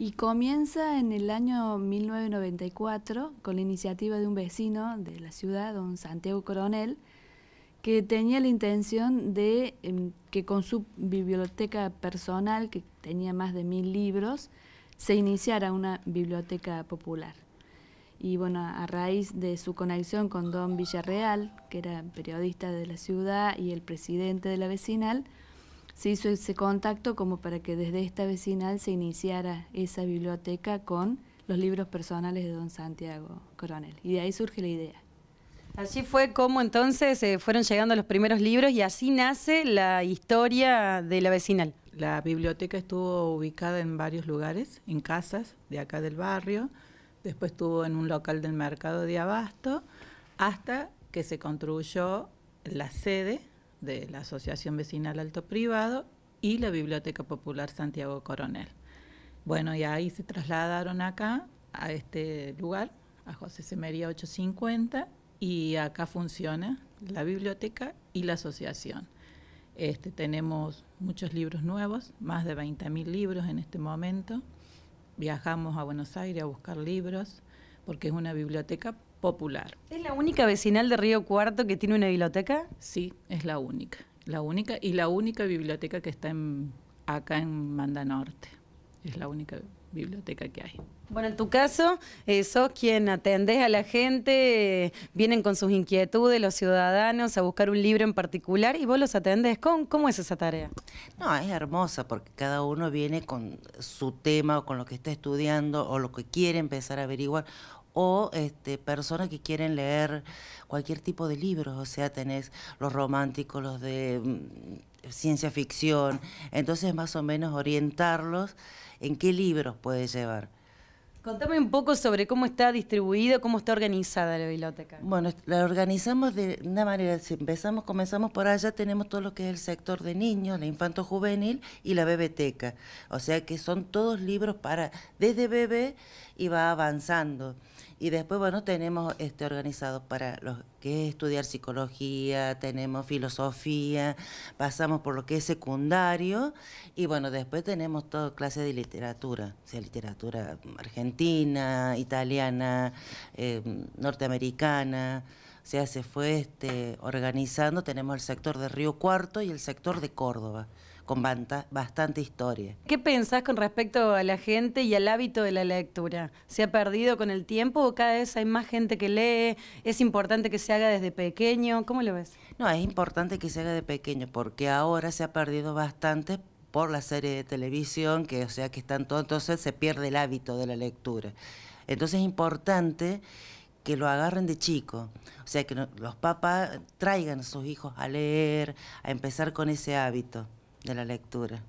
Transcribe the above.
y comienza en el año 1994 con la iniciativa de un vecino de la ciudad, don Santiago Coronel, que tenía la intención de em, que con su biblioteca personal, que tenía más de mil libros, se iniciara una biblioteca popular. Y bueno, a raíz de su conexión con don Villarreal, que era periodista de la ciudad y el presidente de la vecinal, se hizo ese contacto como para que desde esta vecinal se iniciara esa biblioteca con los libros personales de don Santiago Coronel. Y de ahí surge la idea. Así fue como entonces eh, fueron llegando los primeros libros y así nace la historia de la vecinal. La biblioteca estuvo ubicada en varios lugares, en casas de acá del barrio, después estuvo en un local del mercado de abasto, hasta que se construyó la sede de la Asociación Vecinal Alto Privado y la Biblioteca Popular Santiago Coronel. Bueno, y ahí se trasladaron acá, a este lugar, a José Semería 850, y acá funciona la biblioteca y la asociación. Este, tenemos muchos libros nuevos, más de 20.000 libros en este momento. Viajamos a Buenos Aires a buscar libros, porque es una biblioteca popular. ¿Es la única vecinal de Río Cuarto que tiene una biblioteca? Sí, es la única. La única y la única biblioteca que está en, acá en Manda Norte. Es la única biblioteca que hay. Bueno, en tu caso, eh, sos quien atendés a la gente, vienen con sus inquietudes los ciudadanos a buscar un libro en particular y vos los atendés. con cómo es esa tarea? No, es hermosa porque cada uno viene con su tema o con lo que está estudiando o lo que quiere empezar a averiguar o este, personas que quieren leer cualquier tipo de libros, o sea, tenés los románticos, los de mm, ciencia ficción, entonces más o menos orientarlos en qué libros puedes llevar. Contame un poco sobre cómo está distribuida, cómo está organizada la biblioteca. Bueno, la organizamos de una manera, si empezamos, comenzamos por allá, tenemos todo lo que es el sector de niños, la infanto juvenil y la bebeteca. O sea que son todos libros para desde bebé y va avanzando. Y después, bueno, tenemos este, organizado para los que es estudiar psicología, tenemos filosofía, pasamos por lo que es secundario y bueno, después tenemos todas clases de literatura, sea, literatura argentina, italiana, eh, norteamericana. O sea, se fue este, organizando, tenemos el sector de Río Cuarto y el sector de Córdoba, con bastante historia. ¿Qué pensás con respecto a la gente y al hábito de la lectura? ¿Se ha perdido con el tiempo o cada vez hay más gente que lee? ¿Es importante que se haga desde pequeño? ¿Cómo lo ves? No, es importante que se haga de pequeño, porque ahora se ha perdido bastante por la serie de televisión, que o sea que están todos, entonces se pierde el hábito de la lectura. Entonces es importante que lo agarren de chico. O sea, que los papás traigan a sus hijos a leer, a empezar con ese hábito de la lectura.